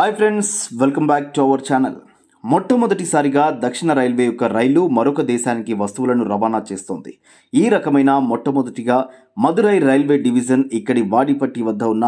hi friends welcome back to our channel మొట్టమొదటిసారిగా దక్షిణ railway యొక్క రైలు మరొక దేశానికి వస్తువులను రవాణా చేస్తోంది ఈ రకమైన మొట్టమొదటిగా మదురై రైల్వే డివిజన్ ఇక్కడి వాడిపట్టి వద్ద ఉన్న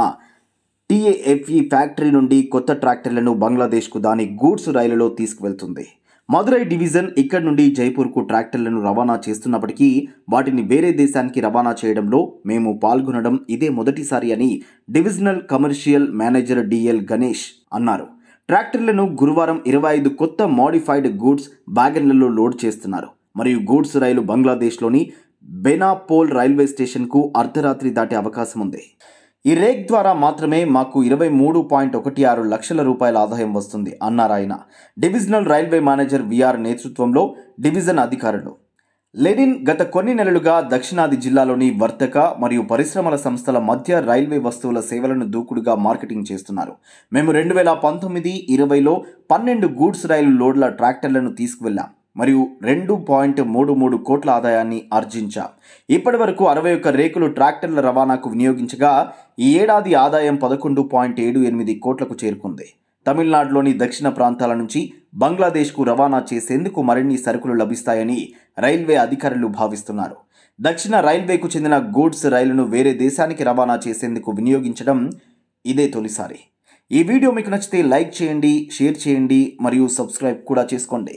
టీఏఎఫ్ఈ ఫ్యాక్టరీ నుండి కొత్త ట్రాక్టర్లను బంగ్లాదేశ్కు దాని గూడ్స్ రైలులో తీసుకువెళ్తుంది మధురై డివిజన్ ఇక్కడి నుండి జైపూర్కు ట్రాక్టర్లను రవాణా చేస్తున్నప్పటికీ వాటిని వేరే దేశానికి రవాణా చేయడంలో మేము పాల్గొనడం ఇదే మొదటిసారి అని divisional commercial manager DL Ganesh అన్నారు ట్రాక్టర్లను గురువారం ఇరవై ఐదు కొత్త మాడిఫైడ్ గూడ్స్ బ్యాగన్లలో లోడ్ చేస్తున్నారు మరియు గూడ్స్ రైలు బంగ్లాదేశ్లోని బెనాపోల్ రైల్వే స్టేషన్కు అర్ధరాత్రి దాటే అవకాశం ఉంది ఈ రేక్ ద్వారా మాత్రమే మాకు ఇరవై మూడు పాయింట్ ఒకటి ఆరు లక్షల రూపాయల ఆదాయం వస్తుంది అన్నారు ఆయన డివిజనల్ రైల్వే మేనేజర్ విఆర్ నేతృత్వంలో డివిజన్ అధికారులు లెనిన్ గత కొన్ని నెలలుగా దక్షిణాది జిల్లాలోని వర్తక మరియు పరిశ్రమల సంస్థల మధ్య రైల్వే వస్తువుల సేవలను దూకుడుగా మార్కెటింగ్ చేస్తున్నారు మేము రెండు వేల పంతొమ్మిది ఇరవైలో పన్నెండు గూడ్స్ రైలు లోడ్ల ట్రాక్టర్లను తీసుకువెళ్లాం మరియు రెండు పాయింట్ మూడు మూడు కోట్ల ఆదాయాన్ని ఆర్జించా ఇప్పటి వరకు అరవై ఒక్క రేకులు ట్రాక్టర్ల రవాణాకు వినియోగించగా ఈ ఏడాది ఆదాయం పదకొండు పాయింట్ ఏడు ఎనిమిది కోట్లకు చేరుకుంది తమిళనాడులోని దక్షిణ ప్రాంతాల నుంచి బంగ్లాదేశ్కు రవాణా చేసేందుకు మరిన్ని సరుకులు లభిస్తాయని రైల్వే అధికారులు భావిస్తున్నారు దక్షిణ రైల్వేకు చెందిన గూడ్స్ రైలును వేరే దేశానికి రవాణా చేసేందుకు వినియోగించడం ఇదే తొలిసారి ఈ వీడియో మీకు నచ్చితే లైక్ చేయండి షేర్ చేయండి మరియు సబ్స్క్రైబ్ కూడా చేసుకోండి